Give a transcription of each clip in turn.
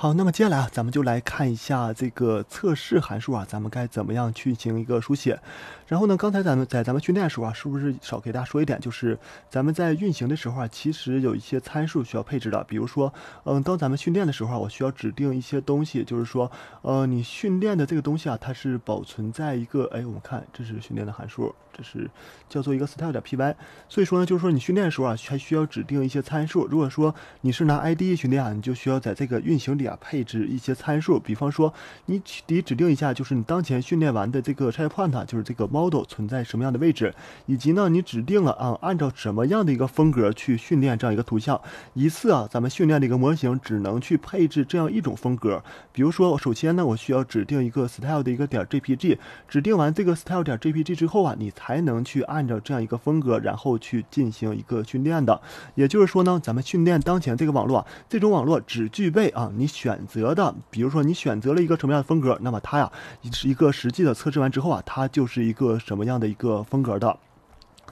好，那么接下来啊，咱们就来看一下这个测试函数啊，咱们该怎么样去进行一个书写？然后呢，刚才咱们在咱们训练的时候啊，是不是少给大家说一点？就是咱们在运行的时候啊，其实有一些参数需要配置的。比如说，嗯，当咱们训练的时候啊，我需要指定一些东西，就是说，呃，你训练的这个东西啊，它是保存在一个，哎，我们看，这是训练的函数。就是叫做一个 style 点 py，所以说呢，就是说你训练的时候啊，还需要指定一些参数。如果说你是拿 ID 训练啊，你就需要在这个运行里啊配置一些参数。比方说你得指定一下，就是你当前训练完的这个 checkpoint，就是这个 model 存在什么样的位置，以及呢你指定了啊，按照什么样的一个风格去训练这样一个图像。一次啊，咱们训练的一个模型只能去配置这样一种风格。比如说，首先呢，我需要指定一个 style 的一个点 jpg，指定完这个 style 点 jpg 之后啊，你才。才能去按照这样一个风格，然后去进行一个训练的。也就是说呢，咱们训练当前这个网络，这种网络只具备啊，你选择的，比如说你选择了一个什么样的风格，那么它呀是一个实际的测试完之后啊，它就是一个什么样的一个风格的。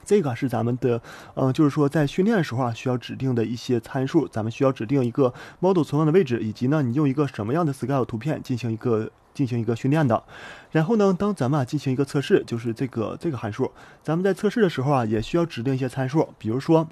这个是咱们的，嗯，就是说在训练的时候啊，需要指定的一些参数，咱们需要指定一个 model 存放的位置，以及呢，你用一个什么样的 scale 图片进行一个进行一个训练的。然后呢，当咱们啊进行一个测试，就是这个这个函数，咱们在测试的时候啊，也需要指定一些参数，比如说。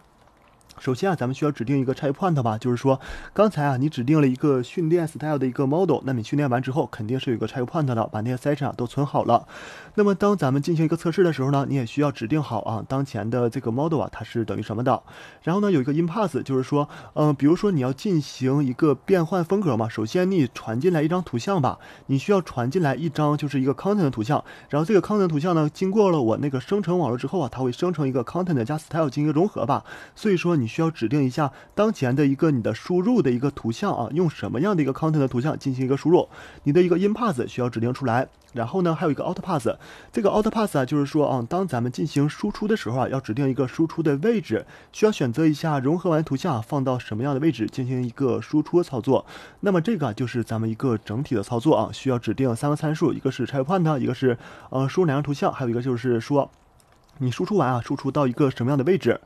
首先啊，咱们需要指定一个 checkpoint 吧，就是说，刚才啊，你指定了一个训练 style 的一个 model，那你训练完之后肯定是有一个 checkpoint 的，把那些 session 都存好了。那么当咱们进行一个测试的时候呢，你也需要指定好啊，当前的这个 model 啊，它是等于什么的。然后呢，有一个 in pass，就是说，嗯，比如说你要进行一个变换风格嘛，首先你传进来一张图像吧，你需要传进来一张就是一个 content 的图像，然后这个 content 图像呢，经过了我那个生成网络之后啊，它会生成一个 content 加 style 进行一个融合吧，所以说你。你需要指定一下当前的一个你的输入的一个图像啊，用什么样的一个 content 的图像进行一个输入，你的一个 in path 需要指定出来。然后呢，还有一个 out path，这个 out path 啊，就是说啊，当咱们进行输出的时候啊，要指定一个输出的位置，需要选择一下融合完图像放到什么样的位置进行一个输出操作。那么这个就是咱们一个整体的操作啊，需要指定三个参数，一个是 checkpoint，一个是呃输入两张图像，还有一个就是说你输出完啊，输出到一个什么样的位置。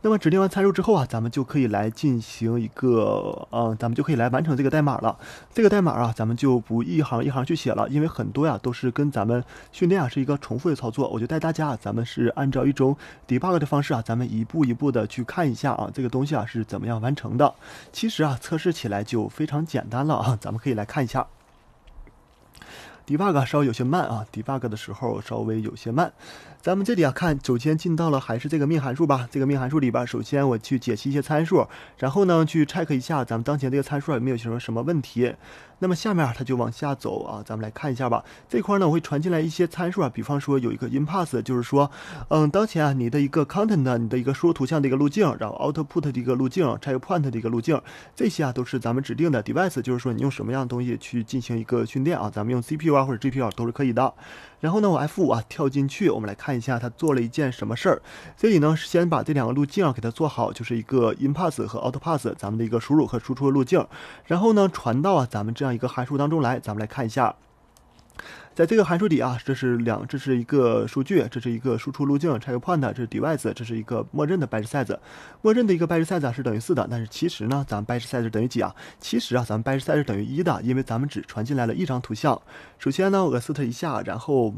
那么指定完参数之后啊，咱们就可以来进行一个，嗯，咱们就可以来完成这个代码了。这个代码啊，咱们就不一行一行去写了，因为很多呀都是跟咱们训练啊是一个重复的操作。我就带大家，啊，咱们是按照一种 debug 的方式啊，咱们一步一步的去看一下啊，这个东西啊是怎么样完成的。其实啊，测试起来就非常简单了啊，咱们可以来看一下。debug 稍微有些慢啊，debug 的时候稍微有些慢。咱们这里啊，看，首先进到了还是这个命函数吧。这个命函数里边，首先我去解析一些参数，然后呢，去 check 一下咱们当前这个参数有没有什么什么问题。那么下面它就往下走啊，咱们来看一下吧。这块呢，我会传进来一些参数啊，比方说有一个 i n p a s s 就是说，嗯，当前啊，你的一个 content，你的一个输入图像的一个路径，然后 output 的一个路径，checkpoint 的一个路径，这些啊都是咱们指定的 device，就是说你用什么样的东西去进行一个训练啊，咱们用 CPU 啊或者 GPU 啊都是可以的。然后呢，我 F 五啊跳进去，我们来看一下它做了一件什么事儿。这里呢先把这两个路径啊给它做好，就是一个 in p a s s 和 out p a s s 咱们的一个输入和输出的路径。然后呢传到啊咱们这样一个函数当中来，咱们来看一下。在这个函数里啊，这是两，这是一个数据，这是一个输出路径，拆个 n t 这是 device，这是一个默认的 batch size，默认的一个 batch size 是等于四的，但是其实呢，咱们 batch size 等于几啊？其实啊，咱们 batch size 是等于一的，因为咱们只传进来了一张图像。首先呢，我测试它一下，然后。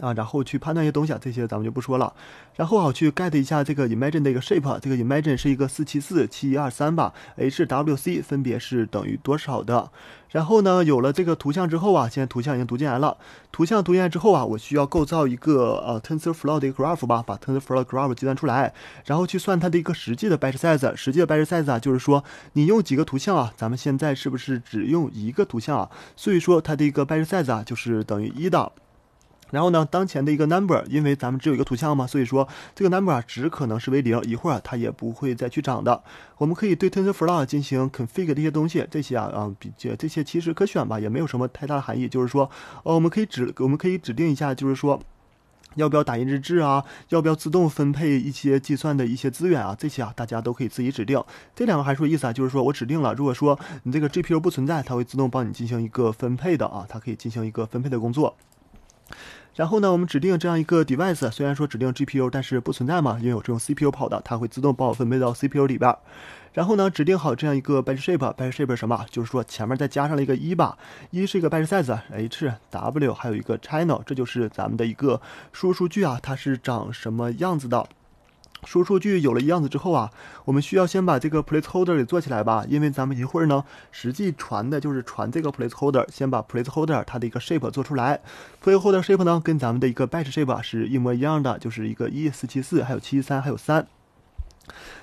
啊，然后去判断一些东西啊，这些咱们就不说了。然后好去 get 一下这个 imagine 的一个 shape，这个 imagine 是一个四七四七一二三吧？H、W、C 分别是等于多少的？然后呢，有了这个图像之后啊，现在图像已经读进来了。图像读进来之后啊，我需要构造一个呃 tensor flow 的一个 graph 吧，把 tensor flow graph 计算出来，然后去算它的一个实际的 batch size。实际的 batch size 啊，就是说你用几个图像啊？咱们现在是不是只用一个图像啊？所以说它的一个 batch size 啊，就是等于一的。然后呢，当前的一个 number，因为咱们只有一个图像嘛，所以说这个 number 值可能是为零，一会儿它也不会再去涨的。我们可以对 tensor flow 进行 config 这些东西，这些啊啊，这这些其实可选吧，也没有什么太大的含义。就是说，呃，我们可以指，我们可以指定一下，就是说，要不要打印日志啊，要不要自动分配一些计算的一些资源啊，这些啊大家都可以自己指定。这两个函数意思啊，就是说我指定了，如果说你这个 G P U 不存在，它会自动帮你进行一个分配的啊，它可以进行一个分配的工作。然后呢，我们指定这样一个 device，虽然说指定 GPU，但是不存在嘛，因为有这种 CPU 跑的，它会自动把我分配到 CPU 里边。然后呢，指定好这样一个 batch shape，batch shape 什么？就是说前面再加上了一个一吧，一是一个 batch size，h、w，还有一个 channel，这就是咱们的一个输入数据啊，它是长什么样子的。输出据有了样子之后啊，我们需要先把这个 placeholder 给做起来吧，因为咱们一会儿呢，实际传的就是传这个 placeholder，先把 placeholder 它的一个 shape 做出来。placeholder shape 呢，跟咱们的一个 batch shape 是一模一样的，就是一个一四七四，还有七三，还有三。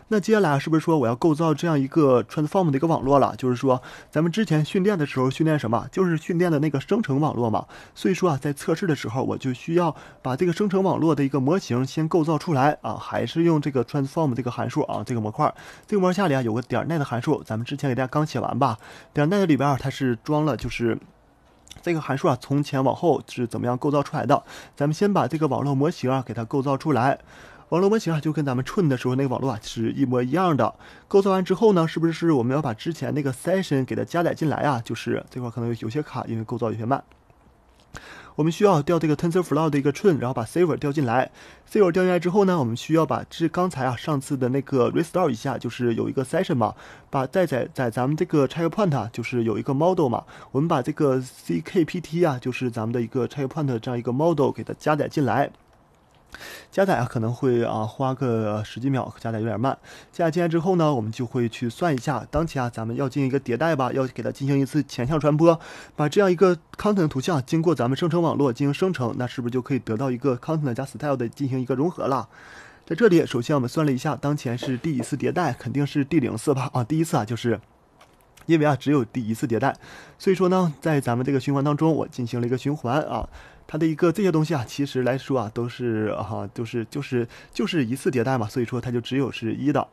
那接下来是不是说我要构造这样一个 transform 的一个网络了？就是说，咱们之前训练的时候训练什么？就是训练的那个生成网络嘛。所以说啊，在测试的时候，我就需要把这个生成网络的一个模型先构造出来啊，还是用这个 transform 这个函数啊，这个模块。这个模块里啊有个点 net 函数，咱们之前给大家刚写完吧。点 net 里边儿它是装了就是这个函数啊，从前往后是怎么样构造出来的？咱们先把这个网络模型啊给它构造出来。网络模型啊，就跟咱们 train 的时候那个网络啊是一模一样的。构造完之后呢，是不是我们要把之前那个 session 给它加载进来啊？就是这块可能有些卡，因为构造有些慢。我们需要调这个 tensor flow 的一个 train，然后把 s e r v e r 调进来。s e r v e r 调进来之后呢，我们需要把这刚才啊上次的那个 restore 一下，就是有一个 session 嘛，把再在在咱们这个 checkpoint，就是有一个 model 嘛，我们把这个 ckpt 啊，就是咱们的一个 checkpoint 这样一个 model 给它加载进来。加载啊可能会啊花个十几秒，加载有点慢。加载进来之后呢，我们就会去算一下，当前啊咱们要进行一个迭代吧，要给它进行一次前向传播，把这样一个 content 图像经过咱们生成网络进行生成，那是不是就可以得到一个 content 加 style 的进行一个融合了？在这里，首先我们算了一下，当前是第一次迭代，肯定是第零次吧？啊，第一次啊，就是因为啊只有第一次迭代，所以说呢，在咱们这个循环当中，我进行了一个循环啊。它的一个这些东西啊，其实来说啊，都是哈，都是就是就是一次迭代嘛，所以说它就只有是一的。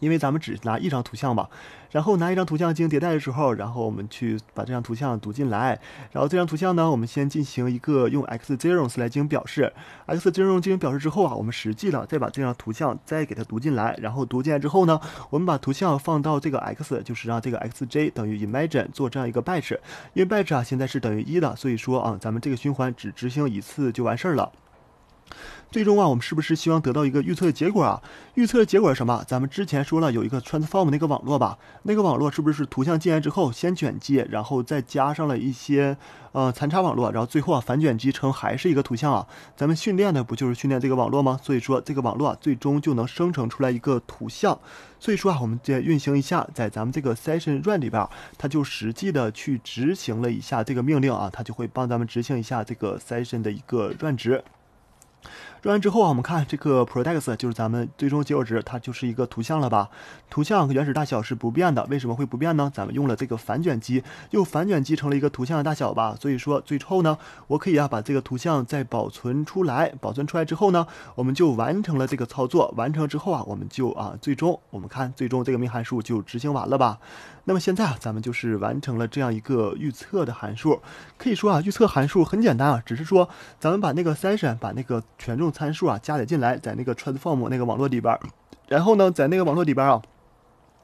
因为咱们只拿一张图像嘛，然后拿一张图像进行迭代的时候，然后我们去把这张图像读进来，然后这张图像呢，我们先进行一个用 x zeros 来进行表示，x zeros 进行表示之后啊，我们实际的再把这张图像再给它读进来，然后读进来之后呢，我们把图像放到这个 x，就是让这个 x j 等于 imagine 做这样一个 batch，因为 batch 啊现在是等于一的，所以说啊，咱们这个循环只执行一次就完事儿了。最终啊，我们是不是希望得到一个预测的结果啊？预测的结果是什么？咱们之前说了有一个 t r a n s f o r m 那个网络吧，那个网络是不是图像进来之后先卷积，然后再加上了一些呃残差网络，然后最后啊反卷积成还是一个图像啊？咱们训练的不就是训练这个网络吗？所以说这个网络啊最终就能生成出来一个图像。所以说啊，我们再运行一下，在咱们这个 session run 里边，它就实际的去执行了一下这个命令啊，它就会帮咱们执行一下这个 session 的一个 run 值。转完之后啊，我们看这个 protect 就是咱们最终结果值，它就是一个图像了吧？图像原始大小是不变的，为什么会不变呢？咱们用了这个反卷积，又反卷积成了一个图像的大小吧？所以说最后呢，我可以啊把这个图像再保存出来，保存出来之后呢，我们就完成了这个操作。完成之后啊，我们就啊最终我们看最终这个命函数就执行完了吧？那么现在啊，咱们就是完成了这样一个预测的函数。可以说啊，预测函数很简单啊，只是说咱们把那个 session，把那个权重参数啊加载进来，在那个 transform 那个网络里边，然后呢，在那个网络里边啊。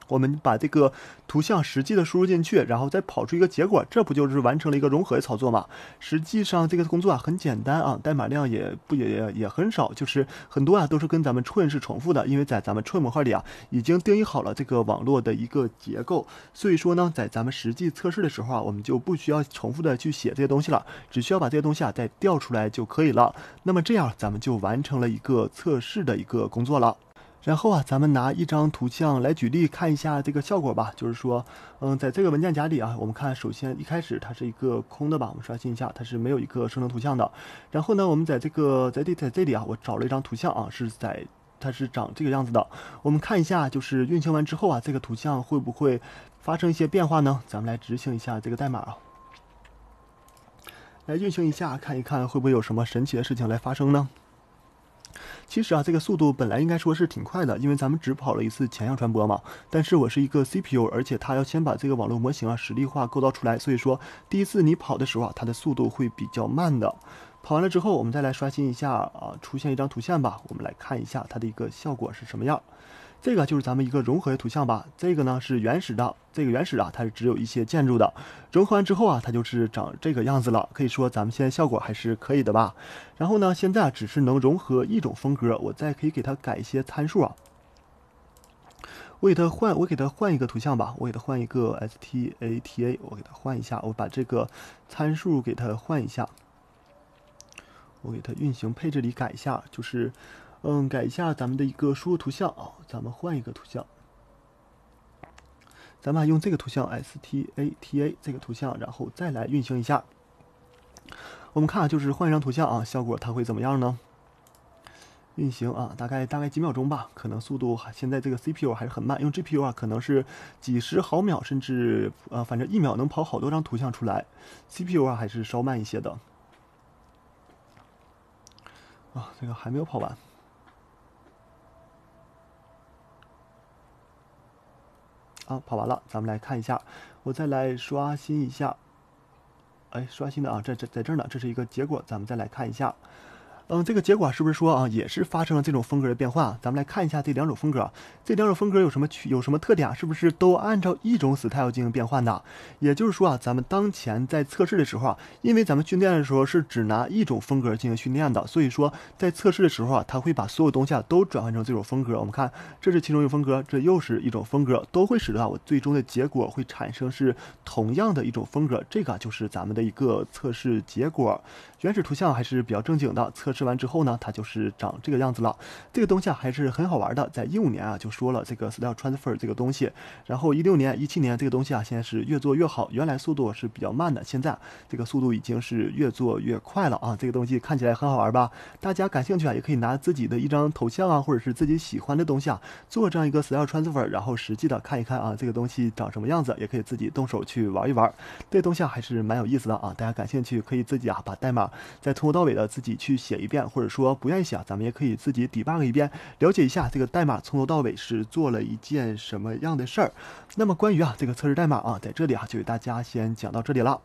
我们把这个图像实际的输入进去，然后再跑出一个结果，这不就是完成了一个融合的操作嘛？实际上这个工作啊很简单啊，代码量也不也也很少，就是很多啊都是跟咱们 Trun 是重复的，因为在咱们 Trun 模块里啊已经定义好了这个网络的一个结构，所以说呢，在咱们实际测试的时候啊，我们就不需要重复的去写这些东西了，只需要把这些东西啊再调出来就可以了。那么这样咱们就完成了一个测试的一个工作了。然后啊，咱们拿一张图像来举例看一下这个效果吧。就是说，嗯，在这个文件夹里啊，我们看，首先一开始它是一个空的吧。我们刷新一下，它是没有一个生成图像的。然后呢，我们在这个在这在这里啊，我找了一张图像啊，是在它，是长这个样子的。我们看一下，就是运行完之后啊，这个图像会不会发生一些变化呢？咱们来执行一下这个代码啊，来运行一下，看一看会不会有什么神奇的事情来发生呢？其实啊，这个速度本来应该说是挺快的，因为咱们只跑了一次前向传播嘛。但是我是一个 CPU，而且它要先把这个网络模型啊实例化、构造出来，所以说第一次你跑的时候啊，它的速度会比较慢的。跑完了之后，我们再来刷新一下啊，出现一张图像吧，我们来看一下它的一个效果是什么样。这个就是咱们一个融合的图像吧，这个呢是原始的，这个原始啊，它是只有一些建筑的，融合完之后啊，它就是长这个样子了，可以说咱们现在效果还是可以的吧。然后呢，现在啊只是能融合一种风格，我再可以给它改一些参数啊。我给它换，我给它换一个图像吧，我给它换一个 STA，我给它换一下，我把这个参数给它换一下，我给它运行配置里改一下，就是。嗯，改一下咱们的一个输入图像啊，咱们换一个图像，咱们用这个图像，S T A T A 这个图像，然后再来运行一下。我们看，就是换一张图像啊，效果它会怎么样呢？运行啊，大概大概几秒钟吧，可能速度还现在这个 C P U 还是很慢，用 G P U 啊，可能是几十毫秒，甚至呃，反正一秒能跑好多张图像出来，C P U 啊还是稍慢一些的。啊，这个还没有跑完。啊，跑完了，咱们来看一下，我再来刷新一下，哎，刷新的啊，在这在这呢，这是一个结果，咱们再来看一下。嗯，这个结果是不是说啊，也是发生了这种风格的变换？咱们来看一下这两种风格，这两种风格有什么区有什么特点啊？是不是都按照一种 style 进行变换的？也就是说啊，咱们当前在测试的时候啊，因为咱们训练的时候是只拿一种风格进行训练的，所以说在测试的时候啊，它会把所有东西啊都转换成这种风格。我们看，这是其中一种风格，这又是一种风格，都会使得我最终的结果会产生是同样的一种风格。这个就是咱们的一个测试结果，原始图像还是比较正经的测试。完之后呢，它就是长这个样子了。这个东西啊还是很好玩的。在一五年啊就说了这个 style transfer 这个东西，然后一六年、一七年这个东西啊现在是越做越好。原来速度是比较慢的，现在这个速度已经是越做越快了啊。这个东西看起来很好玩吧？大家感兴趣啊也可以拿自己的一张头像啊，或者是自己喜欢的东西啊做这样一个 style transfer，然后实际的看一看啊这个东西长什么样子，也可以自己动手去玩一玩。这东西还是蛮有意思的啊。大家感兴趣可以自己啊把代码再从头到尾的自己去写。一遍，或者说不愿意想，咱们也可以自己 debug 一遍，了解一下这个代码从头到尾是做了一件什么样的事儿。那么关于啊这个测试代码啊，在这里啊就给大家先讲到这里了。